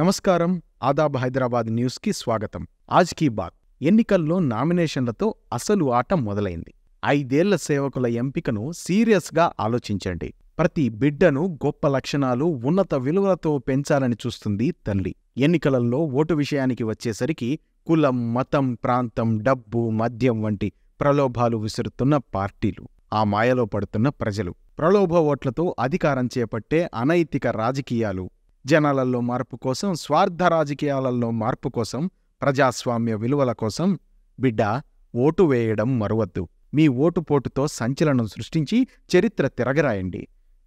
నమస్కారం ఆదాబ్ హైదరాబాద్ న్యూస్కి స్వాగతం ఆజ్ కీ బాత్ ఎన్నికల్లో నామినేషన్లతో అసలు ఆట మొదలైంది ఐదేళ్ల సేవకుల ఎంపికను సీరియస్గా ఆలోచించండి ప్రతి బిడ్డను గొప్ప లక్షణాలు ఉన్నత విలువలతో పెంచాలని చూస్తుంది తల్లి ఎన్నికలలో ఓటు విషయానికి వచ్చేసరికి కులం మతం ప్రాంతం డబ్బు మద్యం వంటి ప్రలోభాలు విసురుతున్న పార్టీలు ఆ మాయలో పడుతున్న ప్రజలు ప్రలోభ ఓట్లతో అధికారం చేపట్టే అనైతిక రాజకీయాలు జనాలలో మార్పు కోసం స్వార్థ రాజకీయాలలో మార్పు కోసం ప్రజాస్వామ్య విలువల కోసం బిడ్డ ఓటు వేయడం మరువద్దు మీ ఓటు పోటుతో సంచలనం సృష్టించి చరిత్ర తిరగరాయండి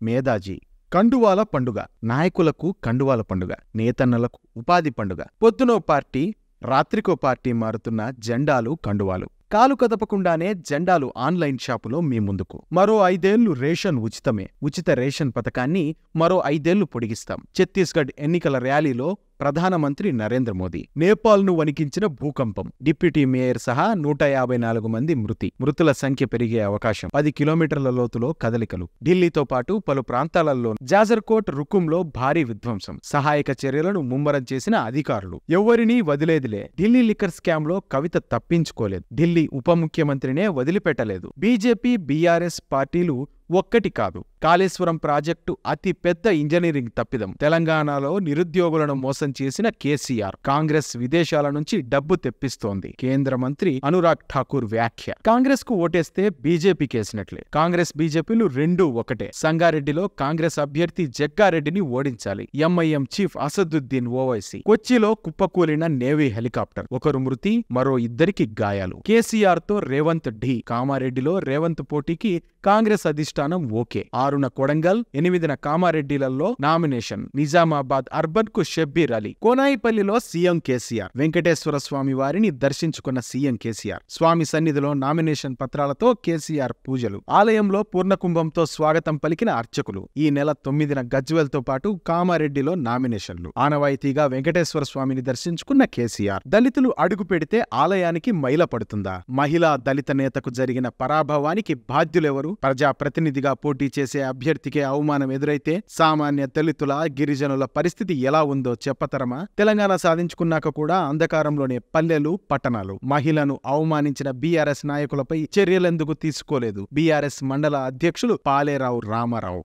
మేధాజీ కండువాల పండుగ నాయకులకు కండువాల పండుగ నేతన్నలకు ఉపాధి పండుగ పొద్దునో పార్టీ రాత్రికో పార్టీ మారుతున్న జెండాలు కండువాలు కాలు కదపకుండానే జెండాలు ఆన్లైన్ షాపులో మీ ముందుకు మరో ఐదేళ్లు రేషన్ ఉచితమే ఉచిత రేషన్ పథకాన్ని మరో ఐదేళ్లు పొడిగిస్తాం ఛత్తీస్గఢ్ ఎన్నికల ర్యాలీలో ప్రధానమంత్రి నరేంద్ర మోదీ నేపాల్ను వణికించిన భూకంపం డిప్యూటీ మేయర్ సహా నూట యాభై నాలుగు మంది మృతి మృతుల సంఖ్య పెరిగే అవకాశం పది కిలోమీటర్ల లోతులో కదలికలు ఢిల్లీతో పాటు పలు ప్రాంతాలలో జాజర్కోట్ రుకుంలో భారీ విధ్వంసం సహాయక చర్యలను ముమ్మరం చేసిన అధికారులు ఎవరినీ వదిలేదిలే ఢిల్లీ లిక్కర్ స్కామ్లో కవిత తప్పించుకోలేదు ఢిల్లీ ఉప ముఖ్యమంత్రినే వదిలిపెట్టలేదు బీజేపీ బీఆర్ఎస్ పార్టీలు ఒక్కటి కాదు కాళేశ్వరం ప్రాజెక్టు అతి పెద్ద ఇంజనీరింగ్ తప్పిదం తెలంగాణలో నిరుద్యోగులను మోసం చేసిన కేసీఆర్ కాంగ్రెస్ విదేశాల నుంచి డబ్బు తెప్పిస్తోంది కేంద్ర మంత్రి అనురాగ్ ఠాకూర్ వ్యాఖ్య కాంగ్రెస్ కు ఓటేస్తే బీజేపీ కేసినట్లే కాంగ్రెస్ బీజేపీలు రెండూ ఒకటే సంగారెడ్డిలో కాంగ్రెస్ అభ్యర్థి జగ్గారెడ్డిని ఓడించాలి ఎంఐఎం చీఫ్ అసదుద్దీన్ ఓవైసీ కొచ్చిలో కుప్పకూలిన నేవీ హెలికాప్టర్ ఒకరు మృతి మరో ఇద్దరికి గాయాలు కేసీఆర్ తో రేవంత్ ఢీ కామారెడ్డిలో రేవంత్ పోటీకి కాంగ్రెస్ అధిష్టానం ఓకే ఆ ఆరున కొడంగల్ ఎనిమిదిన కామారెడ్డిలలో నామినేషన్ నిజామాబాద్ అర్బన్ కు షబ్బీర్ అలీ కోనాయిపల్లిలో సీఎం కేసీఆర్ వెంకటేశ్వర స్వామి వారిని దర్శించుకున్న సీఎం కేసీఆర్ స్వామి సన్నిధిలో నామినేషన్ పత్రాలతో కేసీఆర్ పూజలు ఆలయంలో పూర్ణకుంభంతో స్వాగతం పలికిన అర్చకులు ఈ నెల తొమ్మిదిన గజ్వెల్ తో పాటు కామారెడ్డిలో నామినేషన్లు ఆనవాయితీగా వెంకటేశ్వర స్వామిని దర్శించుకున్న కేసీఆర్ దళితులు అడుగు పెడితే ఆలయానికి మైల పడుతుందా మహిళా దళిత నేతకు జరిగిన పరాభవానికి బాధ్యులెవరు ప్రజాప్రతినిధిగా పోటీ చేసే చేసే అభ్యర్థికే అవమానం ఎదురైతే సామాన్య దళితుల గిరిజనుల పరిస్థితి ఎలా ఉందో చెప్పతరమా తెలంగాణ సాధించుకున్నాక కూడా అంధకారంలోనే పల్లెలు పట్టణాలు మహిళను అవమానించిన బీఆర్ఎస్ నాయకులపై చర్యలెందుకు తీసుకోలేదు బీఆర్ఎస్ మండల అధ్యక్షులు పాలేరావు రామారావు